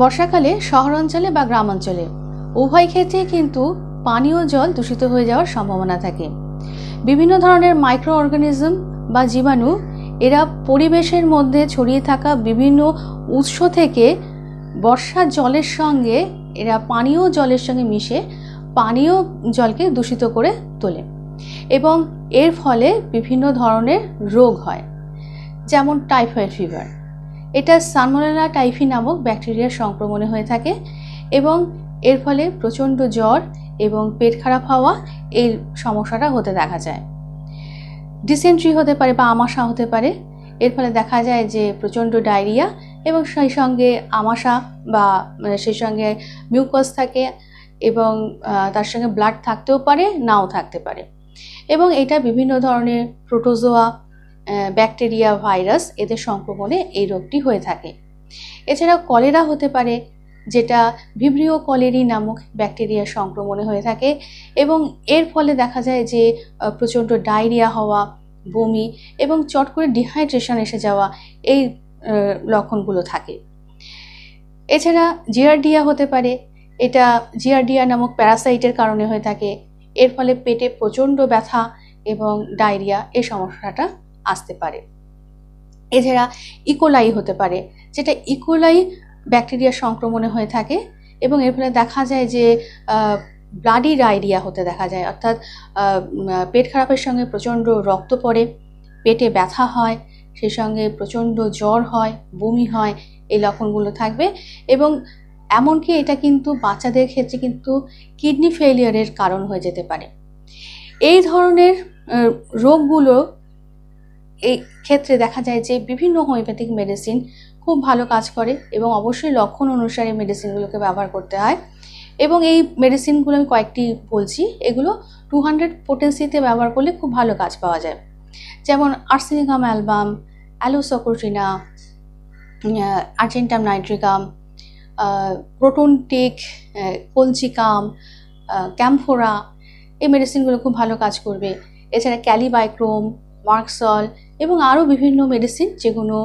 বর্ষাকালে শহরাঞ্চলে বা গ্রামাঞ্চলে উভয় ক্ষেত্রে কিন্তু পানীয় জল দূষিত হয়ে যাওয়ার সম্ভাবনা থাকে বিভিন্ন ধরনের মাইক্রো অর্গানিজম বা জীবাণু এরা পরিবেশের মধ্যে ছড়িয়ে থাকা বিভিন্ন উৎস থেকে বর্ষার জলের সঙ্গে এরা পানীয় জলের সঙ্গে মিশে পানীয় জলকে দূষিত করে তোলে এবং এর ফলে বিভিন্ন ধরনের রোগ হয় যেমন টাইফয়েড ফিভার এটা সানমোনেলা টাইফি নামক ব্যাকটেরিয়ার সংক্রমণে হয়ে থাকে এবং এর ফলে প্রচণ্ড জ্বর এবং পেট খারাপ হওয়া এই সমস্যাটা হতে দেখা যায় ডিসেন্ট্রি হতে পারে বা আমাশা হতে পারে এর ফলে দেখা যায় যে প্রচণ্ড ডায়রিয়া এবং সেই সঙ্গে আমাশা বা মানে সেই সঙ্গে মিউকস থাকে এবং তার সঙ্গে ব্লাড থাকতেও পারে নাও থাকতে পারে এবং এটা বিভিন্ন ধরনের প্রোটোজোয়া ব্যাকটেরিয়া ভাইরাস এদের সংক্রমণে এই রোগটি হয়ে থাকে এছাড়া কলেরা হতে পারে যেটা ভিব্রিও কলেরি নামক ব্যাকটেরিয়া সংক্রমণে হয়ে থাকে এবং এর ফলে দেখা যায় যে প্রচণ্ড ডায়রিয়া হওয়া বমি এবং চট করে ডিহাইড্রেশন এসে যাওয়া এই লক্ষণগুলো থাকে এছাড়া জিয়ারডিয়া হতে পারে এটা জিয়ারডিয়া নামক প্যারাসাইটের কারণে হয়ে থাকে এর ফলে পেটে প্রচণ্ড ব্যথা এবং ডায়রিয়া এই সমস্যাটা আসতে পারে এছাড়া ইকোলাই e. হতে পারে যেটা ইকোলাই e. ব্যাকটেরিয়া সংক্রমণে হয়ে থাকে এবং এর ফলে দেখা যায় যে ব্লাডি ডায়রিয়া হতে দেখা যায় অর্থাৎ পেট খারাপের সঙ্গে প্রচণ্ড রক্ত পড়ে পেটে ব্যথা হয় সেই সঙ্গে প্রচণ্ড জ্বর হয় বমি হয় এই লক্ষণগুলো থাকবে এবং এমনকি এটা কিন্তু বাচ্চাদের ক্ষেত্রে কিন্তু কিডনি ফেলিয়ারের কারণ হয়ে যেতে পারে এই ধরনের রোগগুলো এই ক্ষেত্রে দেখা যায় যে বিভিন্ন হোমিওপ্যাথিক মেডিসিন খুব ভালো কাজ করে এবং অবশ্যই লক্ষণ অনুসারে মেডিসিনগুলোকে ব্যবহার করতে হয় এবং এই মেডিসিনগুলো আমি কয়েকটি বলছি এগুলো টু হান্ড্রেড পোটেন্সিতে ব্যবহার করলে খুব ভালো কাজ পাওয়া যায় যেমন arsenicum album aloe socotrina argentum nitricum প্রোটন টেক কলচিকাম ক্যাম্ফোরা এই মেডিসিনগুলো খুব ভালো কাজ করবে এছাড়া ক্যালিবাইক্রোম মার্কসল এবং আরও বিভিন্ন মেডিসিন যেগুলো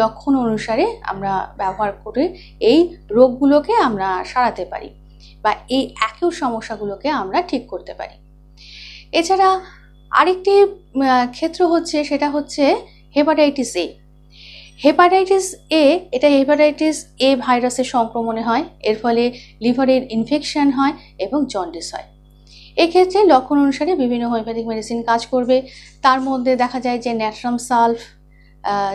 লক্ষণ অনুসারে আমরা ব্যবহার করে এই রোগগুলোকে আমরা সারাতে পারি বা এই একেও সমস্যাগুলোকে আমরা ঠিক করতে পারি এছাড়া আরেকটি ক্ষেত্র হচ্ছে সেটা হচ্ছে হেপাটাইটিস এ হেপাটাইটিস এ এটা হেপাটাইটিস এ ভাইরাসের সংক্রমণে হয় এর ফলে লিভারের ইনফেকশান হয় এবং জন্ডিস হয় এক্ষেত্রে লক্ষণ অনুসারে বিভিন্ন হোমিওপ্যাথিক মেডিসিন কাজ করবে তার মধ্যে দেখা যায় যে ন্যাট্রাম সালফ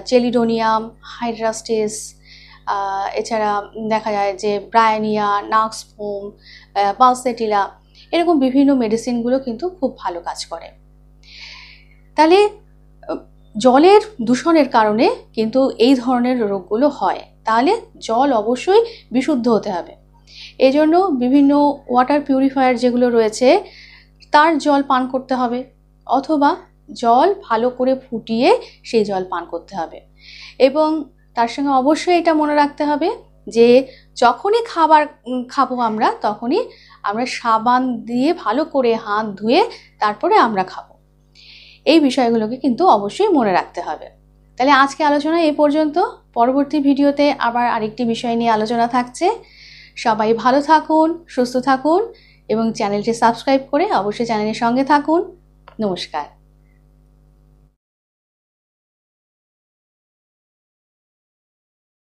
চেলিডোনিয়াম হাইড্রাস্টিস এছাড়া দেখা যায় যে ব্রায়ানিয়া নাক্সফোম পালসেটিলা এরকম বিভিন্ন মেডিসিনগুলো কিন্তু খুব ভালো কাজ করে তাহলে জলের দূষণের কারণে কিন্তু এই ধরনের রোগগুলো হয় তাহলে জল অবশ্যই বিশুদ্ধ হতে হবে এজন্য বিভিন্ন ওয়াটার পিউরিফায়ার যেগুলো রয়েছে তার জল পান করতে হবে অথবা জল ভালো করে ফুটিয়ে সেই জল পান করতে হবে এবং তার সঙ্গে অবশ্যই এটা মনে রাখতে হবে যে যখনই খাবার খাবো আমরা তখনই আমরা সাবান দিয়ে ভালো করে হাত ধুয়ে তারপরে আমরা খাবো এই বিষয়গুলোকে কিন্তু অবশ্যই মনে রাখতে হবে তাহলে আজকে আলোচনা এ পর্যন্ত পরবর্তী ভিডিওতে আবার আরেকটি বিষয় নিয়ে আলোচনা থাকছে সবাই ভালো থাকুন সুস্থ থাকুন এবং চ্যানেলটি সাবস্ক্রাইব করে অবশ্যই চ্যানেলের সঙ্গে থাকুন নমস্কার